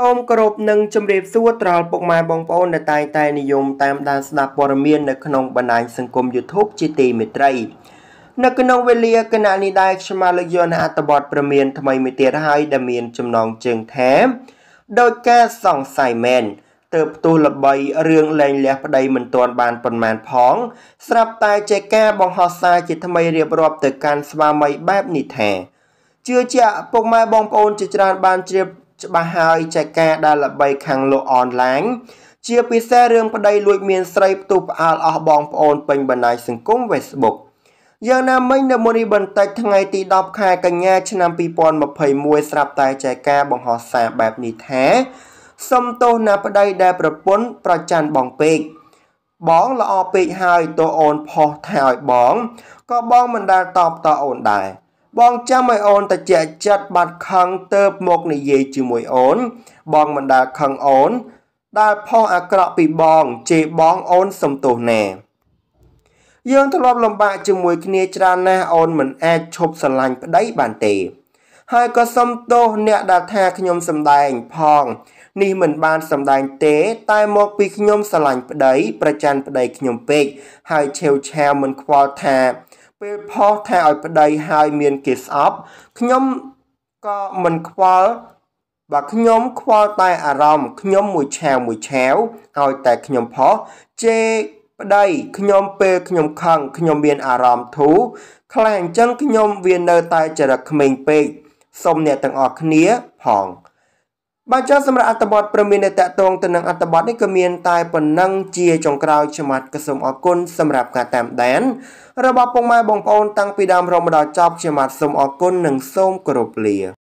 សូមគោរពនិងជម្រាបសួរត្រល់ពុកម៉ែបងប្អូនដែលតែងតែនិយមតាមដានស្ដាប់ព័ត៌មាននៅក្នុងបណ្ដាញសង្គម YouTube ជាទីមេត្រីនៅក្នុងវេលាគណៈនេះដែរខ្ញុំមកលើកយកនៅអត្ថបទព្រមានថ្មីមួយទៀតហើយដែលមានចំណងជើងថាដោយការសង្ស័យមែនទើបផ្ទុះល្បីរឿងលែងលះប្តីមិនទាន់បានប៉ុន្មានផង ស្រាប់តែចេការបង្ហោះសារជាថ្មីរៀបរាប់ទៅកាន់ស្វាមីបែបនេះថាជឿជាក់ពុកម៉ែបងប្អូនជាច្រើនបានជ្រាបច្បាស់ហើយចែកការដែលល្បីខាងលោកអនឡាញជាពិសេសរឿងប្តីលួចមានស្រីផ្ទុះផ្អើលអស់បងប្អូនពេញបណ្ដាញសង្គម Facebook យ៉ាងណាមិញនៅមុននេះបន្តិចថ្ងៃទី10ខែកញ្ញាឆ្នាំ2021ស្រាប់តែចែកការបង្ហោះសារបែបនេះថាសំទោសណាប្តីដែលប្រពន្ធប្រច័ណ្ឌបងពេកបងល្អពេកហើយតើអូនផុសថែឲ្យបងក៏បងមិនដែលតបតអូនដែរបងចាំឲ្យអូនតិចចិត្តបាត់ខឹងទៅមកនិយាយជាមួយអូន បងមិនដាល់ខឹងអូន ដែលផុសអាក្រក់ពីបងជេរបងអូនសំទោសណែយើងធ្លាប់លំបាកជាមួយគ្នាច្រើនណាស់អូនមិនអាចឈប់ស្រឡាញ់ប្តីបានទេ ហើយក៏សំទោសអ្នកដែលថាខ្ញុំសម្ដែងផងនេះមិនបានសម្ដែងទេតែមកពីខ្ញុំស្រឡាញ់ប្តីប្រច័នប្តីខ្ញុំពេកហើយឆេវឆាវមិនខ្វល់ថាពេលផុសថែឲ្យប្តីហើយមានគេស្អប់ខ្ញុំក៏មិនខ្វល់បើខ្ញុំ ខ្វល់តែអារម្មណ៍ខ្ញុំមួយឆាវមួយឆាវឲ្យតែខ្ញុំផុសជេប្តីខ្ញុំពេលខ្ញុំខឹងខ្ញុំមានអារម្មណ៍ធូរខ្លះអញ្ចឹងខ្ញុំវានៅតែចរិតក្មេងពេកសូមអ្នកទាំងអស់គ្នាផងបើចង់សម្រាប់អត្ថបទព្រមមានតកតងទៅនឹងអត្ថបទនេះក៏មានតែប៉ុណ្ណឹងជាចុងក្រោយឆ្មាត់ក៏សូមអរគុណសម្រាប់ការតាមដានរបស់ពុកម៉ែបងប្អូនតាំងពីដើមរហូតដល់ចប់ឆ្មាត់សូមអរគុណនិងសូមគោរពលា